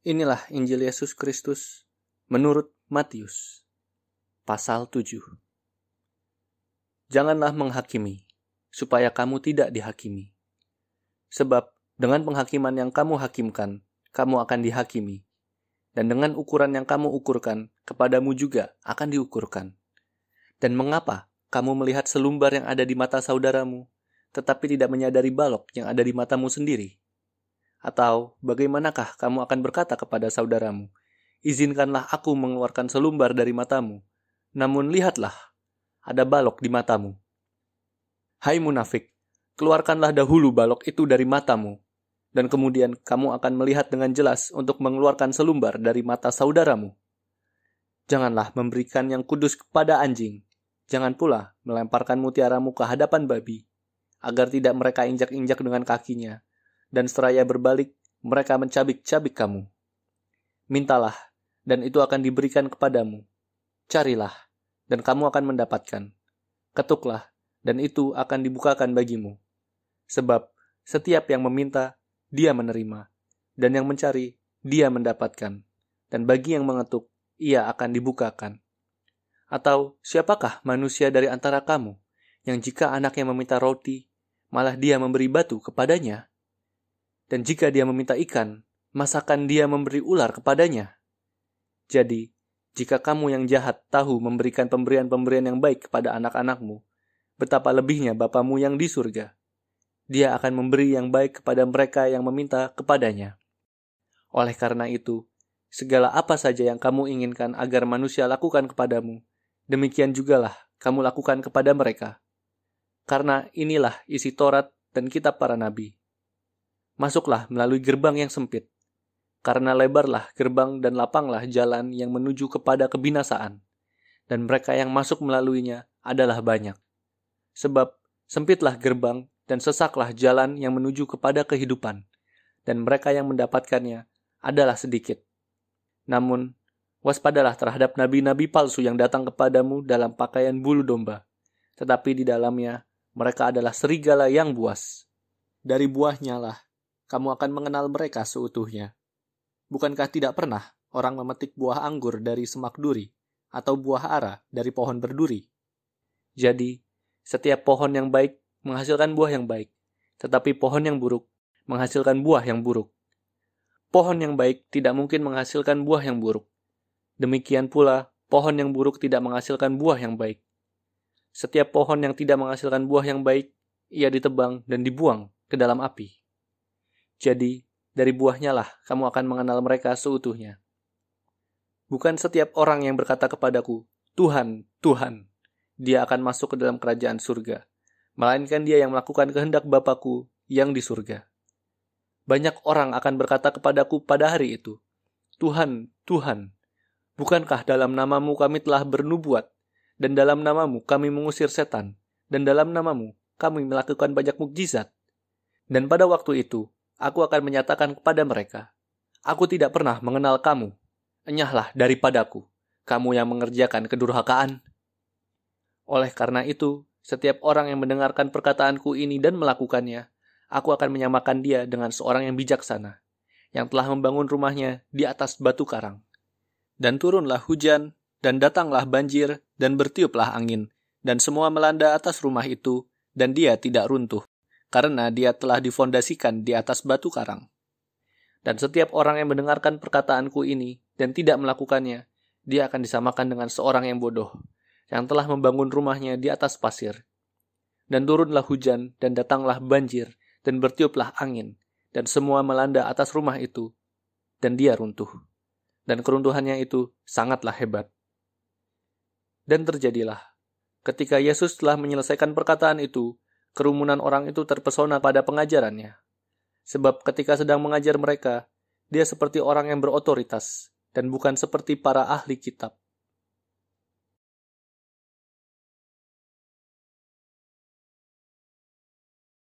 Inilah Injil Yesus Kristus menurut Matius pasal 7. Janganlah menghakimi supaya kamu tidak dihakimi. Sebab dengan penghakiman yang kamu hakimkan, kamu akan dihakimi. Dan dengan ukuran yang kamu ukurkan, kepadamu juga akan diukurkan. Dan mengapa kamu melihat selumbar yang ada di mata saudaramu, tetapi tidak menyadari balok yang ada di matamu sendiri? Atau bagaimanakah kamu akan berkata kepada saudaramu, Izinkanlah aku mengeluarkan selumbar dari matamu, namun lihatlah, ada balok di matamu. Hai munafik, keluarkanlah dahulu balok itu dari matamu, dan kemudian kamu akan melihat dengan jelas untuk mengeluarkan selumbar dari mata saudaramu. Janganlah memberikan yang kudus kepada anjing, jangan pula melemparkan mutiaramu ke hadapan babi, agar tidak mereka injak-injak dengan kakinya, dan seraya berbalik, mereka mencabik-cabik kamu. Mintalah, dan itu akan diberikan kepadamu. Carilah, dan kamu akan mendapatkan. Ketuklah, dan itu akan dibukakan bagimu. Sebab, setiap yang meminta, dia menerima. Dan yang mencari, dia mendapatkan. Dan bagi yang mengetuk, ia akan dibukakan. Atau, siapakah manusia dari antara kamu, yang jika anaknya meminta roti, malah dia memberi batu kepadanya?' Dan jika dia meminta ikan, masakan dia memberi ular kepadanya? Jadi, jika kamu yang jahat tahu memberikan pemberian-pemberian yang baik kepada anak-anakmu, betapa lebihnya Bapamu yang di surga. Dia akan memberi yang baik kepada mereka yang meminta kepadanya. Oleh karena itu, segala apa saja yang kamu inginkan agar manusia lakukan kepadamu, demikian jugalah kamu lakukan kepada mereka. Karena inilah isi Taurat dan kitab para nabi. Masuklah melalui gerbang yang sempit, karena lebarlah gerbang dan lapanglah jalan yang menuju kepada kebinasaan, dan mereka yang masuk melaluinya adalah banyak. Sebab sempitlah gerbang dan sesaklah jalan yang menuju kepada kehidupan, dan mereka yang mendapatkannya adalah sedikit. Namun, waspadalah terhadap nabi-nabi palsu yang datang kepadamu dalam pakaian bulu domba, tetapi di dalamnya mereka adalah serigala yang buas. Dari buahnya lah kamu akan mengenal mereka seutuhnya. Bukankah tidak pernah orang memetik buah anggur dari semak duri atau buah ara dari pohon berduri? Jadi, setiap pohon yang baik menghasilkan buah yang baik, tetapi pohon yang buruk menghasilkan buah yang buruk. Pohon yang baik tidak mungkin menghasilkan buah yang buruk. Demikian pula, pohon yang buruk tidak menghasilkan buah yang baik. Setiap pohon yang tidak menghasilkan buah yang baik, ia ditebang dan dibuang ke dalam api. Jadi, dari buahnya lah kamu akan mengenal mereka seutuhnya. Bukan setiap orang yang berkata kepadaku, Tuhan, Tuhan, dia akan masuk ke dalam kerajaan surga, melainkan dia yang melakukan kehendak Bapakku yang di surga. Banyak orang akan berkata kepadaku pada hari itu, Tuhan, Tuhan, bukankah dalam namamu kami telah bernubuat, dan dalam namamu kami mengusir setan, dan dalam namamu kami melakukan banyak mukjizat? Dan pada waktu itu, aku akan menyatakan kepada mereka, Aku tidak pernah mengenal kamu. Enyahlah daripadaku, kamu yang mengerjakan kedurhakaan. Oleh karena itu, setiap orang yang mendengarkan perkataanku ini dan melakukannya, aku akan menyamakan dia dengan seorang yang bijaksana, yang telah membangun rumahnya di atas batu karang. Dan turunlah hujan, dan datanglah banjir, dan bertiuplah angin, dan semua melanda atas rumah itu, dan dia tidak runtuh karena dia telah difondasikan di atas batu karang. Dan setiap orang yang mendengarkan perkataanku ini dan tidak melakukannya, dia akan disamakan dengan seorang yang bodoh, yang telah membangun rumahnya di atas pasir. Dan turunlah hujan, dan datanglah banjir, dan bertiuplah angin, dan semua melanda atas rumah itu, dan dia runtuh. Dan keruntuhannya itu sangatlah hebat. Dan terjadilah, ketika Yesus telah menyelesaikan perkataan itu, Kerumunan orang itu terpesona pada pengajarannya. Sebab ketika sedang mengajar mereka, dia seperti orang yang berotoritas dan bukan seperti para ahli kitab.